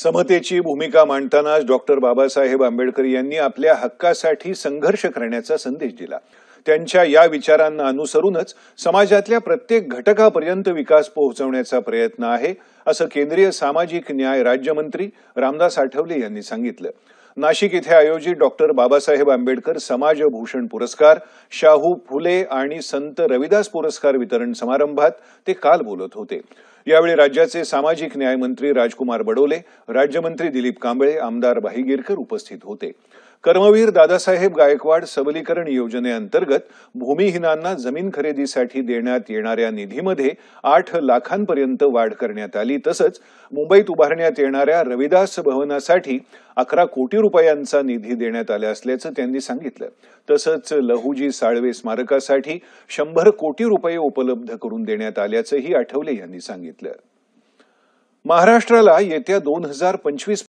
समतेची भूमिका मांडतानाच डॉक्टर बाबासाहेब आंबेडकर यांनी आपल्या हक्कासाठी संघर्ष करण्याचा संदेश दिला त्यांच्या या विचारांना अनुसरूनच समाजातल्या प्रत्येक घटकापर्यंत विकास पोहोचवण्याचा प्रयत्न आहे असं केंद्रीय सामाजिक न्याय राज्यमंत्री रामदास आठवले यांनी सांगितलं नाशिक इथे आयोजित डॉक्टर बाबासाहेब आंबेडकर समाजभूषण पुरस्कार शाहू फुले आणि संत रविदास पुरस्कार वितरण समारंभात ते काल बोलत होते यावेळी राज्याचे सामाजिक न्यायमंत्री राजकुमार बडोले राज्यमंत्री दिलीप कांबळे आमदार भाईगिरकर उपस्थित होते कर्मवीर दादासाहेब गायकवाड सबलीकरण योजनेअंतर्गत भूमिहीनांना जमीन खरेदीसाठी देण्यात येणाऱ्या निधीमध्ये आठ लाखांपर्यंत वाढ करण्यात आली तसंच मुंबईत उभारण्यात येणाऱ्या रविदास भवनासाठी अकरा कोटी रुपयांचा निधी देण्यात आला असल्याचं त्यांनी सांगितलं तसंच लहुजी साळवे स्मारकासाठी शंभर कोटी रुपये उपलब्ध करून देण्यात आल्याचंही आठवले यांनी सांगितलं महाराष्ट्राला येत्या दोन हजार पंचवीस